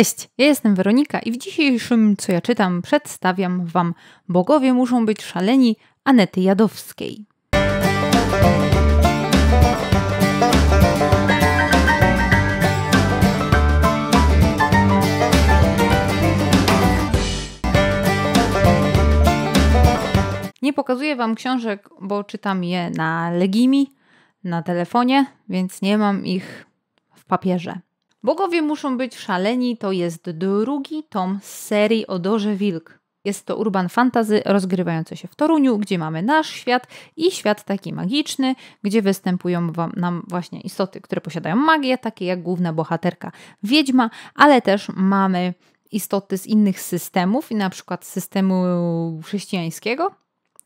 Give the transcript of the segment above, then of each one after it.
Cześć, ja jestem Weronika i w dzisiejszym Co ja czytam przedstawiam Wam Bogowie muszą być szaleni Anety Jadowskiej. Nie pokazuję Wam książek, bo czytam je na Legimi, na telefonie, więc nie mam ich w papierze. Bogowie muszą być szaleni to jest drugi tom z serii o Dorze Wilk. Jest to urban fantazy rozgrywające się w Toruniu, gdzie mamy nasz świat i świat taki magiczny, gdzie występują wam, nam właśnie istoty, które posiadają magię, takie jak główna bohaterka Wiedźma, ale też mamy istoty z innych systemów, na przykład systemu chrześcijańskiego,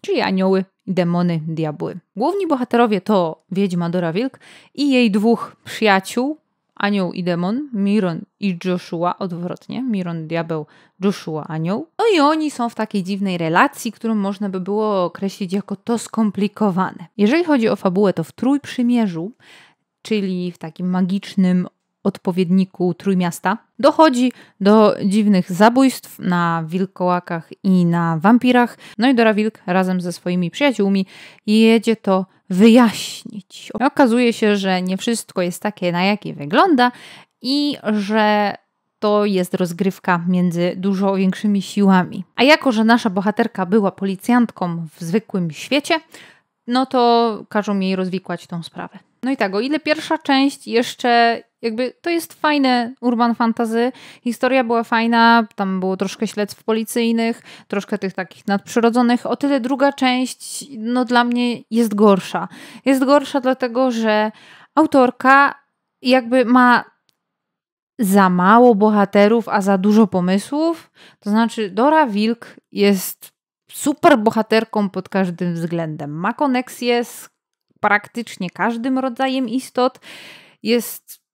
czyli anioły, demony, diabły. Główni bohaterowie to Wiedźma Dora Wilk i jej dwóch przyjaciół, anioł i demon, Miron i Joshua, odwrotnie, Miron diabeł, Joshua anioł. No i oni są w takiej dziwnej relacji, którą można by było określić jako to skomplikowane. Jeżeli chodzi o fabułę, to w Trójprzymierzu, czyli w takim magicznym odpowiedniku Trójmiasta, dochodzi do dziwnych zabójstw na wilkołakach i na wampirach. No i Dora Wilk razem ze swoimi przyjaciółmi jedzie to wyjaśnić. Okazuje się, że nie wszystko jest takie, na jakie wygląda i że to jest rozgrywka między dużo większymi siłami. A jako, że nasza bohaterka była policjantką w zwykłym świecie, no to każą mi rozwikłać tą sprawę. No i tak, o ile pierwsza część jeszcze jakby to jest fajne urban fantasy, historia była fajna, tam było troszkę śledztw policyjnych, troszkę tych takich nadprzyrodzonych, o tyle druga część no dla mnie jest gorsza. Jest gorsza dlatego, że autorka jakby ma za mało bohaterów, a za dużo pomysłów. To znaczy Dora Wilk jest super bohaterką pod każdym względem. Ma koneksję z praktycznie każdym rodzajem istot. Jest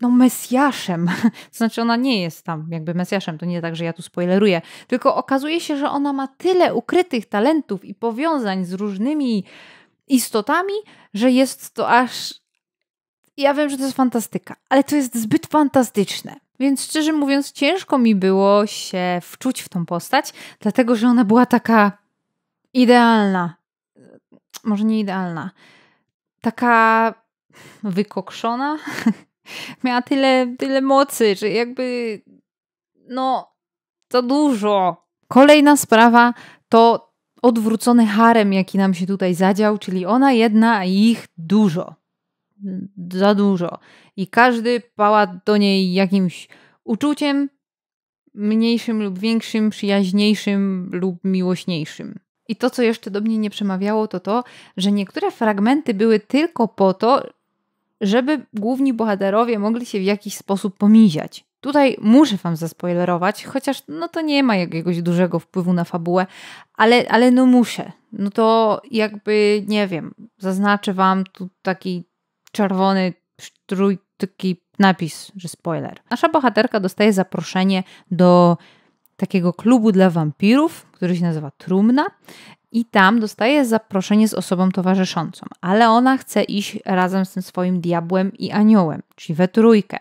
no mesjaszem. znaczy ona nie jest tam jakby mesjaszem, to nie tak, że ja tu spoileruję, tylko okazuje się, że ona ma tyle ukrytych talentów i powiązań z różnymi istotami, że jest to aż ja wiem, że to jest fantastyka, ale to jest zbyt fantastyczne. Więc szczerze mówiąc, ciężko mi było się wczuć w tą postać, dlatego że ona była taka idealna. Może nie idealna. Taka wykokszona. Miała tyle, tyle mocy, że jakby no to dużo. Kolejna sprawa to odwrócony harem, jaki nam się tutaj zadział, czyli ona jedna, a ich dużo za dużo. I każdy pała do niej jakimś uczuciem, mniejszym lub większym, przyjaźniejszym lub miłośniejszym. I to, co jeszcze do mnie nie przemawiało, to to, że niektóre fragmenty były tylko po to, żeby główni bohaterowie mogli się w jakiś sposób pomiziać. Tutaj muszę wam zaspoilerować, chociaż no to nie ma jakiegoś dużego wpływu na fabułę, ale, ale no muszę. No to jakby, nie wiem, zaznaczę wam tu taki czerwony strój, taki napis, że spoiler. Nasza bohaterka dostaje zaproszenie do takiego klubu dla wampirów, który się nazywa Trumna. I tam dostaje zaproszenie z osobą towarzyszącą, ale ona chce iść razem z tym swoim diabłem i aniołem, czyli we trójkę.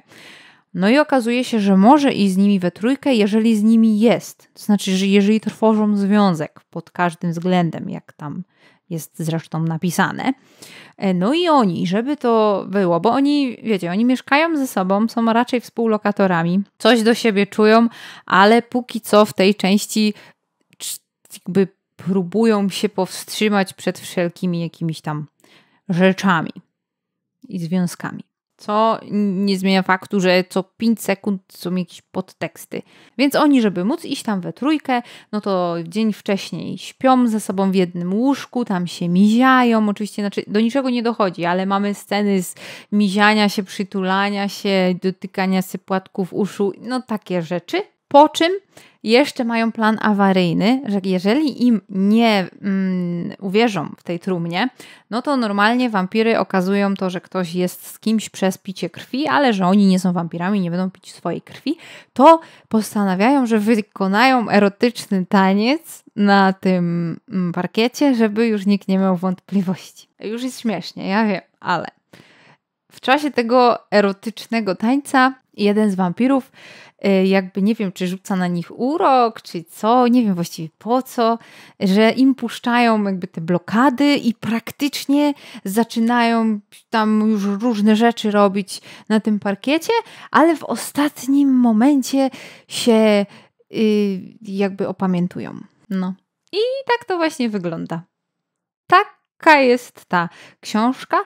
No i okazuje się, że może i z nimi we trójkę, jeżeli z nimi jest. To znaczy, że jeżeli tworzą związek pod każdym względem, jak tam jest zresztą napisane. E, no i oni, żeby to było, bo oni, wiecie, oni mieszkają ze sobą, są raczej współlokatorami, coś do siebie czują, ale póki co w tej części jakby próbują się powstrzymać przed wszelkimi jakimiś tam rzeczami i związkami co nie zmienia faktu, że co 5 sekund są jakieś podteksty. Więc oni, żeby móc iść tam we trójkę, no to dzień wcześniej śpią ze sobą w jednym łóżku, tam się miziają, oczywiście znaczy do niczego nie dochodzi, ale mamy sceny z miziania się, przytulania się, dotykania sypłatków uszu, no takie rzeczy. Po czym jeszcze mają plan awaryjny, że jeżeli im nie mm, uwierzą w tej trumnie, no to normalnie wampiry okazują to, że ktoś jest z kimś przez picie krwi, ale że oni nie są wampirami, nie będą pić swojej krwi, to postanawiają, że wykonają erotyczny taniec na tym mm, parkiecie, żeby już nikt nie miał wątpliwości. Już jest śmiesznie, ja wiem, ale w czasie tego erotycznego tańca jeden z wampirów, y, jakby nie wiem, czy rzuca na nich urok, czy co, nie wiem właściwie po co, że im puszczają jakby te blokady i praktycznie zaczynają tam już różne rzeczy robić na tym parkiecie, ale w ostatnim momencie się y, jakby opamiętują. No. I tak to właśnie wygląda. Tak jaka jest ta książka.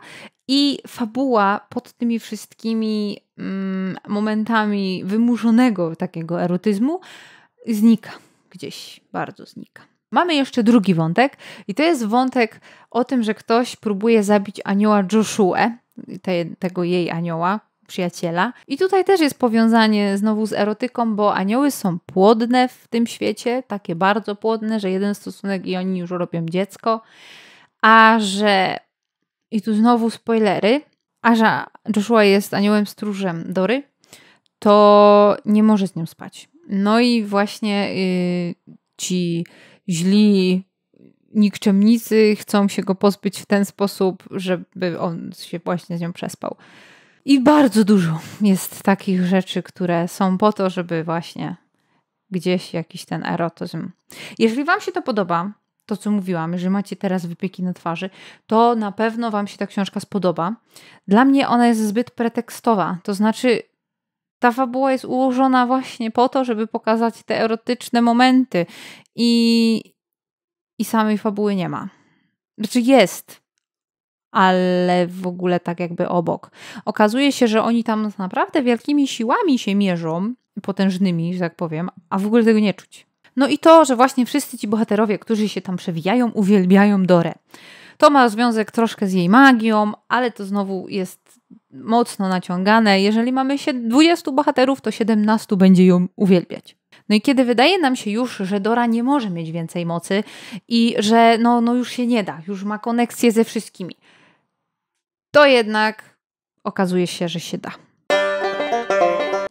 I fabuła pod tymi wszystkimi mm, momentami wymuszonego takiego erotyzmu znika gdzieś, bardzo znika. Mamy jeszcze drugi wątek, i to jest wątek o tym, że ktoś próbuje zabić anioła Joshua, te, tego jej anioła, przyjaciela. I tutaj też jest powiązanie znowu z erotyką, bo anioły są płodne w tym świecie, takie bardzo płodne, że jeden stosunek i oni już robią dziecko a że i tu znowu spoilery, a że Joshua jest aniołem stróżem Dory, to nie może z nią spać. No i właśnie yy, ci źli nikczemnicy chcą się go pozbyć w ten sposób, żeby on się właśnie z nią przespał. I bardzo dużo jest takich rzeczy, które są po to, żeby właśnie gdzieś jakiś ten erotyzm. Jeżeli Wam się to podoba, to, co mówiłam, że macie teraz wypieki na twarzy, to na pewno Wam się ta książka spodoba. Dla mnie ona jest zbyt pretekstowa, to znaczy ta fabuła jest ułożona właśnie po to, żeby pokazać te erotyczne momenty i, i samej fabuły nie ma. Znaczy jest, ale w ogóle tak jakby obok. Okazuje się, że oni tam naprawdę wielkimi siłami się mierzą, potężnymi, że tak powiem, a w ogóle tego nie czuć. No i to, że właśnie wszyscy ci bohaterowie, którzy się tam przewijają, uwielbiają Dorę. To ma związek troszkę z jej magią, ale to znowu jest mocno naciągane. Jeżeli mamy się 20 bohaterów, to 17 będzie ją uwielbiać. No i kiedy wydaje nam się już, że Dora nie może mieć więcej mocy i że no, no już się nie da, już ma koneksję ze wszystkimi, to jednak okazuje się, że się da.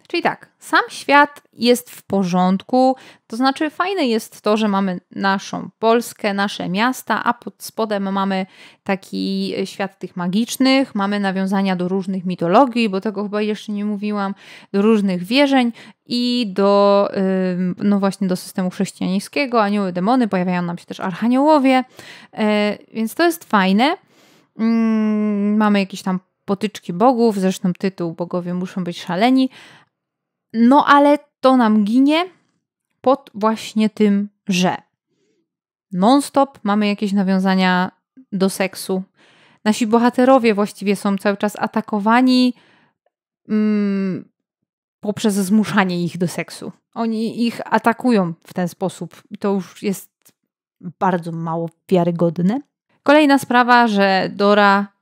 Czyli tak, sam świat jest w porządku, to znaczy fajne jest to, że mamy naszą Polskę, nasze miasta, a pod spodem mamy taki e, świat tych magicznych, mamy nawiązania do różnych mitologii, bo tego chyba jeszcze nie mówiłam, do różnych wierzeń i do, no właśnie do systemu chrześcijańskiego, anioły, demony, pojawiają nam się też archaniołowie, e, więc to jest fajne. Mm, mamy jakieś tam potyczki bogów, zresztą tytuł Bogowie muszą być szaleni, no ale to nam ginie pod właśnie tym, że non-stop mamy jakieś nawiązania do seksu. Nasi bohaterowie właściwie są cały czas atakowani mm, poprzez zmuszanie ich do seksu. Oni ich atakują w ten sposób. To już jest bardzo mało wiarygodne. Kolejna sprawa, że Dora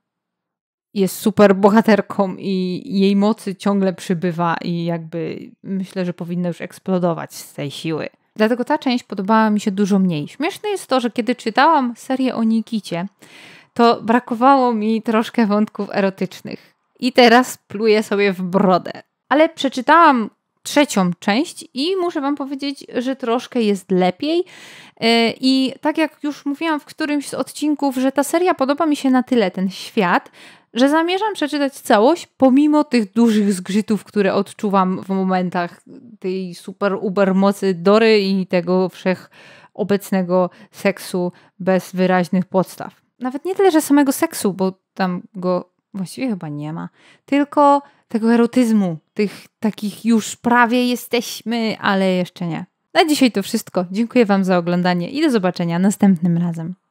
jest super bohaterką i jej mocy ciągle przybywa i jakby myślę, że powinna już eksplodować z tej siły. Dlatego ta część podobała mi się dużo mniej. Śmieszne jest to, że kiedy czytałam serię o Nikicie, to brakowało mi troszkę wątków erotycznych. I teraz pluję sobie w brodę. Ale przeczytałam trzecią część i muszę Wam powiedzieć, że troszkę jest lepiej. E, I tak jak już mówiłam w którymś z odcinków, że ta seria podoba mi się na tyle, ten świat, że zamierzam przeczytać całość, pomimo tych dużych zgrzytów, które odczuwam w momentach tej super uber mocy Dory i tego wszechobecnego seksu bez wyraźnych podstaw. Nawet nie tyle, że samego seksu, bo tam go właściwie chyba nie ma, tylko tego erotyzmu, tych takich już prawie jesteśmy, ale jeszcze nie. Na dzisiaj to wszystko. Dziękuję Wam za oglądanie i do zobaczenia następnym razem.